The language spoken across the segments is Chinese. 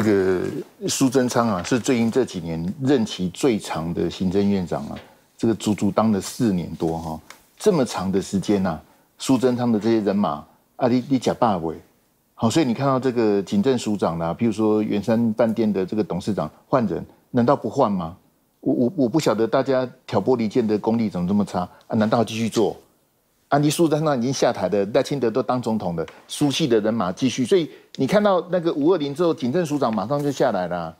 这个苏贞昌啊，是最近这几年任期最长的行政院长啊，这个足足当了四年多哈，这么长的时间呐，苏贞昌的这些人马啊，你你假霸位，好，所以你看到这个警政署长啦，譬如说圆山饭店的这个董事长换人，难道不换吗？我我我不晓得大家挑拨离间的功力怎么这么差啊？难道继续做？安迪苏珍那已经下台的，赖清德都当总统的，熟系的人马继续。所以你看到那个五二零之后，警政署长马上就下来了。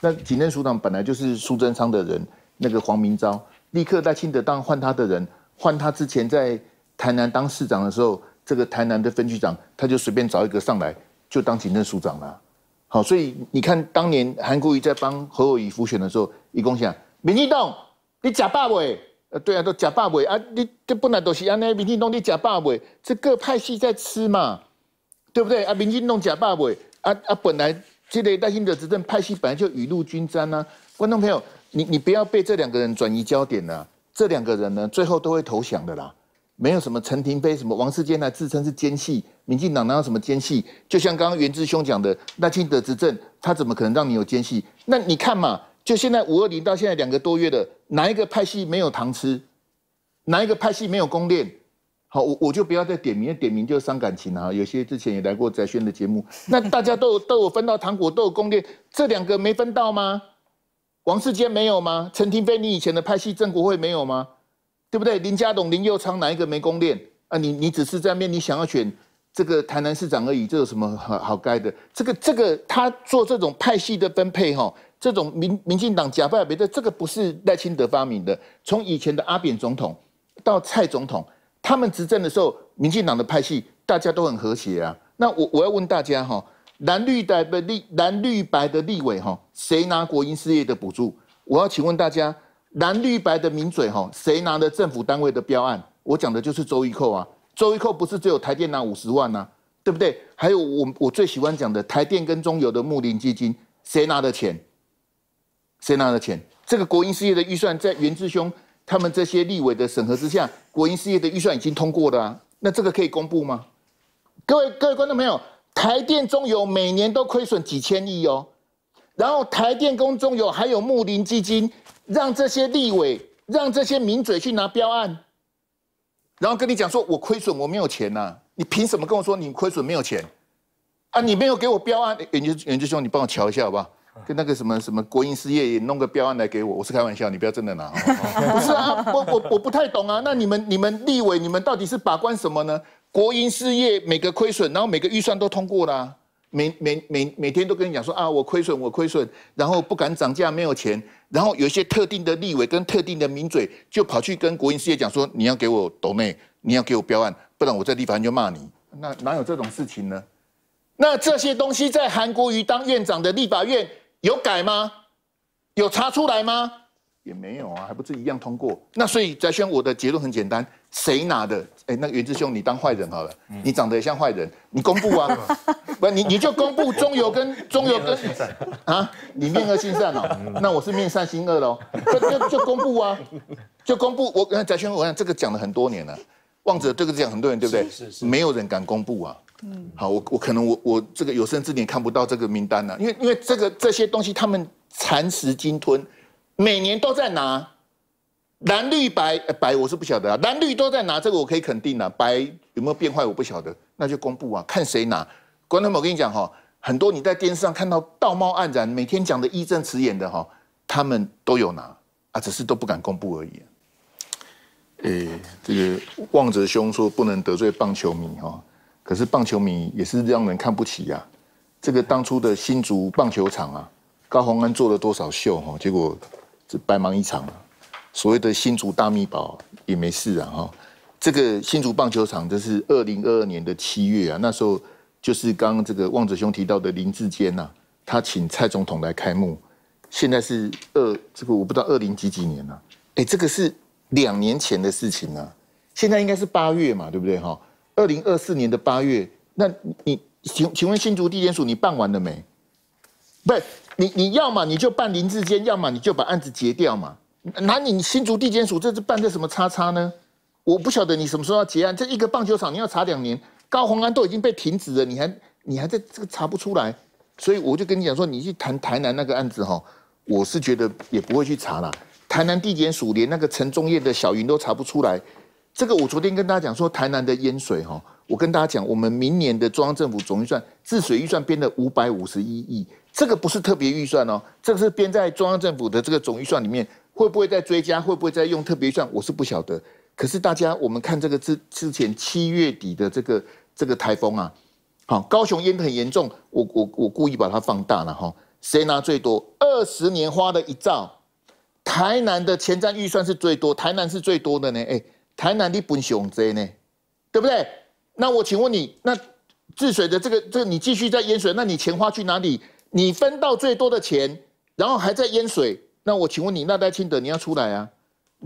那警政署长本来就是苏贞昌的人，那个黄明昭立刻赖清德当换他的人，换他之前在台南当市长的时候，这个台南的分局长他就随便找一个上来就当警政署长了。好，所以你看当年韩国瑜在帮侯友宜复选的时候，一公想，民进党你假霸位。对啊，都假霸位啊！你这本来都是啊，那民进党你假霸位，这个派系在吃嘛，对不对？啊，民进党假霸位，啊啊，本来这赖清德执政派系本来就雨露均沾呐。观众朋友，你你不要被这两个人转移焦点了。这两个人呢，最后都会投降的啦。没有什么陈廷飞，什么王世坚来自称是奸细，民进党哪有什么奸细？就像刚刚袁志兄讲的，赖清德执政，他怎么可能让你有奸细？那你看嘛，就现在五二零到现在两个多月的。哪一个派系没有糖吃？哪一个派系没有功垫？好，我我就不要再点名点名就伤感情啊。有些之前也来过翟轩的节目，那大家都都有分到糖果，都有功垫，这两个没分到吗？王世坚没有吗？陈廷飞，你以前的派系郑国辉没有吗？对不对？林家栋、林佑昌，哪一个没功垫？啊，你你只是在面，你想要选这个台南市长而已，这有什么好好该的？这个这个，他做这种派系的分配，哈。这种民民进党假不别的，这个不是赖清德发明的。从以前的阿扁总统到蔡总统，他们执政的时候，民进党的派系大家都很和谐啊。那我我要问大家哈，蓝绿白的立蓝绿白的立委哈，谁拿国营事业的补助？我要请问大家，蓝绿白的名嘴哈，谁拿的政府单位的标案？我讲的就是周一扣啊，周一扣不是只有台电拿五十万啊，对不对？还有我我最喜欢讲的台电跟中油的睦林基金，谁拿的钱？谁拿的钱？这个国营事业的预算，在袁志兄他们这些立委的审核之下，国营事业的预算已经通过了啊。那这个可以公布吗？各位各位观众朋友，台电、中油每年都亏损几千亿哦。然后台电、工中油还有木林基金，让这些立委、让这些名嘴去拿标案，然后跟你讲说，我亏损，我没有钱呐。你凭什么跟我说你亏损没有钱？啊，你没有给我标案。袁志袁志兄，你帮我瞧一下好不好？跟那个什么什么国营事业也弄个标案来给我，我是开玩笑，你不要真的拿。不是啊，我我我不太懂啊。那你们你们立委你们到底是把关什么呢？国营事业每个亏损，然后每个预算都通过了，每每每每天都跟你讲说啊，我亏损我亏损，然后不敢涨价没有钱，然后有一些特定的立委跟特定的名嘴就跑去跟国营事业讲说，你要给我抖内，你要给我标案，不然我在立法院就骂你。那哪有这种事情呢？那这些东西在韩国瑜当院长的立法院。有改吗？有查出来吗？也没有啊，还不是一样通过。那所以，翟轩，我的结论很简单：谁拿的？哎，那袁志兄，你当坏人好了，你长得像坏人，你公布啊！不，你你就公布中游跟 中游跟啊，你面恶心善哦，那我是面善心恶喽，就就公布啊，就公布。我翟轩，我看这个讲了很多年了，望着这个讲很多人，对不对？是是，没有人敢公布啊。嗯，好，我我可能我我这个有生之年看不到这个名单了，因为因为这个这些东西他们蚕食鲸吞，每年都在拿，蓝绿白白我是不晓得啊，蓝绿都在拿这个我可以肯定的，白有没有变坏我不晓得，那就公布啊，看谁拿。关德们，我跟你讲哈，很多你在电视上看到道貌岸然，每天讲的义正词严的哈，他们都有拿啊，只是都不敢公布而已。诶，这个望着胸说不能得罪棒球迷哈。可是棒球迷也是让人看不起呀，这个当初的新竹棒球场啊，高洪安做了多少秀哈，结果这白忙一场所谓的新竹大密宝也没事啊哈，这个新竹棒球场这是二零二二年的七月啊，那时候就是刚刚这个望哲兄提到的林志坚呐，他请蔡总统来开幕，现在是二这个我不知道二零几几年了，哎，这个是两年前的事情啊，现在应该是八月嘛，对不对哈？二零二四年的八月，那你请请问新竹地检署你办完了没？不是你你要嘛你就办林志坚，要么你就把案子结掉嘛。那你新竹地检署这是办的什么叉叉呢？我不晓得你什么时候要结案。这一个棒球场你要查两年，高洪安都已经被停止了，你还你还在这个查不出来。所以我就跟你讲说，你去谈台南那个案子哈，我是觉得也不会去查了。台南地检署连那个陈忠业的小云都查不出来。这个我昨天跟大家讲说，台南的淹水哈，我跟大家讲，我们明年的中央政府总预算治水预算编的五百五十一亿，这个不是特别预算哦，这个是编在中央政府的这个总预算里面，会不会再追加，会不会再用特别预算，我是不晓得。可是大家我们看这个之之前七月底的这个这个台风啊，好，高雄淹的很严重，我我我故意把它放大了哈，谁拿最多？二十年花的一兆，台南的前瞻预算是最多，台南是最多的呢，哎。台南的本熊贼呢，对不对？那我请问你，那治水的这个这个，你继续在淹水，那你钱花去哪里？你分到最多的钱，然后还在淹水，那我请问你，那戴庆德你要出来啊？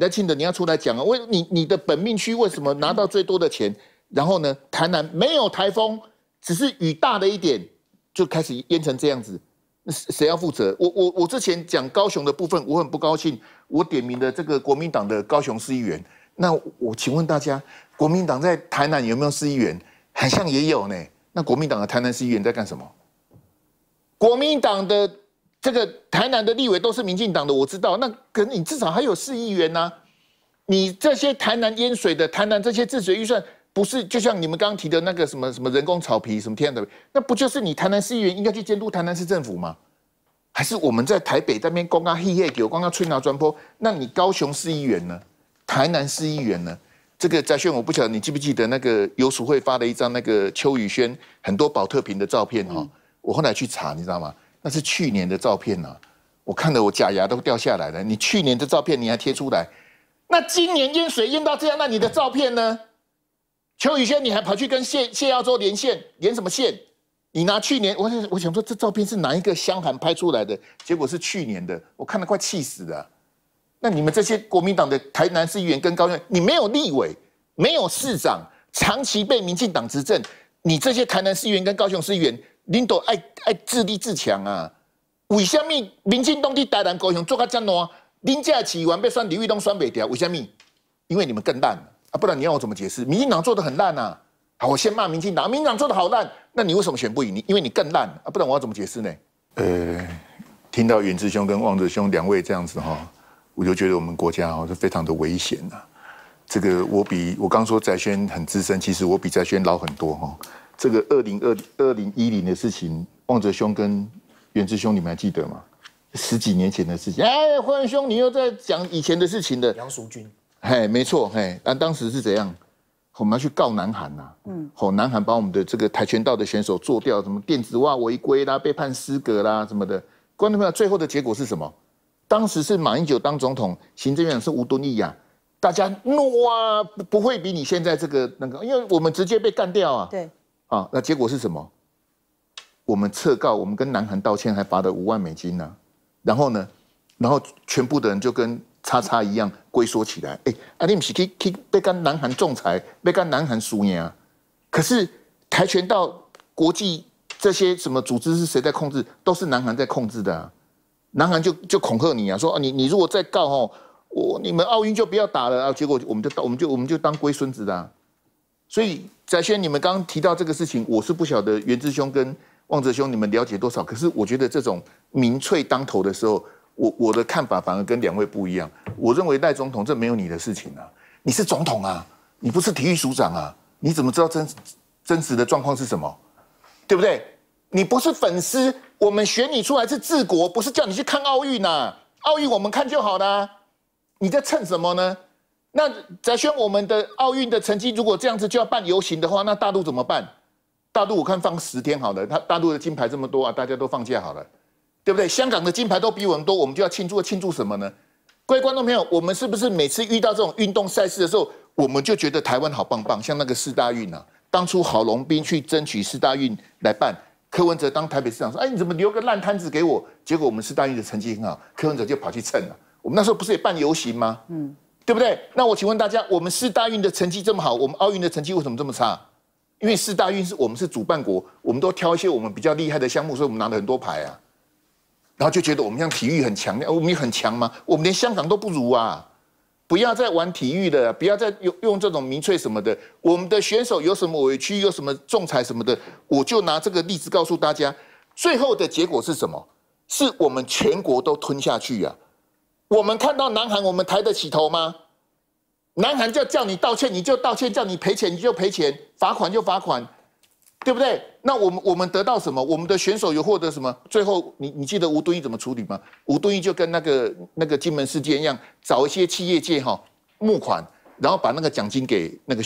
戴庆德你要出来讲啊？为你你的本命区为什么拿到最多的钱？然后呢，台南没有台风，只是雨大的一点就开始淹成这样子，谁谁要负责？我我我之前讲高雄的部分，我很不高兴，我点名的这个国民党的高雄市议员。那我请问大家，国民党在台南有没有市议员？好像也有呢。那国民党的台南市议员在干什么？国民党的这个台南的立委都是民进党的，我知道。那可你至少还有市议员呢。你这些台南淹水的、台南这些自水预算，不是就像你们刚刚提的那个什么什么人工草皮、什么天的，那不就是你台南市议员应该去监督台南市政府吗？还是我们在台北那边光啊嘿嘿，给我光啊吹拿砖坡，那你高雄市议员呢？台南市议员呢？这个翟轩，我不晓得你记不记得那个游淑慧发的一张那个邱宇轩很多保特瓶的照片哈。我后来去查，你知道吗？那是去年的照片呐。我看的我假牙都掉下来了。你去年的照片你还贴出来？那今年淹水淹到这样，那你的照片呢？邱宇轩，你还跑去跟谢谢耀州连线？连什么线？你拿去年，我我想说这照片是哪一个乡寒拍出来的？结果是去年的，我看得快气死了。那你们这些国民党的台南市议员跟高雄，你没有立委，没有市长，长期被民进党执政，你这些台南市议员跟高雄市议员，领导爱爱自立自强啊，为什么民进党的台南高雄做个这样烂，林佳琪完被选李玉东选北掉，为什么？因为你们更烂啊！不然你要我怎么解释？民进党做的很烂啊！好，我先骂民进党，民进党做的好烂，那你为什么选不赢？你因为你更烂啊！不然我要怎么解释呢？呃，听到元智兄跟望仔兄两位这样子哈。我就觉得我们国家哦，是非常的危险呐。这个我比我刚说翟轩很资深，其实我比翟轩老很多哈。这个二零二二零一零的事情，望哲兄跟元志兄，你们还记得吗？十几年前的事情。哎，霍元兄，你又在讲以前的事情的。杨淑君。嘿，没错，嘿，那当时是怎样？我们要去告南韩呐。嗯。吼，南韩把我们的这个跆拳道的选手做掉，什么电子袜违规啦，被判失格啦，什么的。观众朋友，最后的结果是什么？当时是马英九当总统，行政院长是吴敦义啊，大家怒啊，不不会比你现在这个那个，因为我们直接被干掉啊。对，啊，那结果是什么？我们撤告，我们跟南韩道歉，还罚了五万美金呢。然后呢，然后全部的人就跟叉叉一样龟缩起来。哎，啊，你不是被被干南韩仲裁，被干南韩输啊？可是跆拳道国际这些什么组织是谁在控制？都是南韩在控制的。啊。南韩就就恐吓你啊，说啊你你如果再告吼我，你们奥运就不要打了啊。结果我们就当我们就我们就当龟孙子的。所以翟轩，你们刚提到这个事情，我是不晓得袁志兄跟望泽兄你们了解多少。可是我觉得这种民粹当头的时候，我我的看法反而跟两位不一样。我认为赖总统这没有你的事情啊，你是总统啊，你不是体育署长啊，你怎么知道真真实的状况是什么？对不对？你不是粉丝。我们选你出来是治国，不是叫你去看奥运呐！奥运我们看就好啦，你在蹭什么呢？那翟轩，我们的奥运的成绩如果这样子就要办游行的话，那大陆怎么办？大陆我看放十天好了，他大陆的金牌这么多啊，大家都放假好了，对不对？香港的金牌都比我们多，我们就要庆祝庆祝什么呢？各位观众朋友，我们是不是每次遇到这种运动赛事的时候，我们就觉得台湾好棒棒？像那个四大运啊，当初郝龙斌去争取四大运来办。柯文哲当台北市长说：“哎，你怎么留个烂摊子给我？”结果我们四大运的成绩很好，柯文哲就跑去蹭了。我们那时候不是也办游行吗？嗯，对不对？那我请问大家，我们四大运的成绩这么好，我们奥运的成绩为什么这么差？因为四大运是我们是主办国，我们都挑一些我们比较厉害的项目，所以我们拿了很多牌啊。然后就觉得我们像体育很强，哎，我们很强吗？我们连香港都不如啊。不要再玩体育了，不要再用用这种民粹什么的。我们的选手有什么委屈，有什么仲裁什么的，我就拿这个例子告诉大家。最后的结果是什么？是我们全国都吞下去呀。我们看到南韩，我们抬得起头吗？南韩叫叫你道歉，你就道歉；叫你赔钱，你就赔钱；罚款就罚款。对不对？那我们我们得到什么？我们的选手有获得什么？最后你你记得吴敦义怎么处理吗？吴敦义就跟那个那个金门事件一样，找一些企业借哈募款，然后把那个奖金给那个。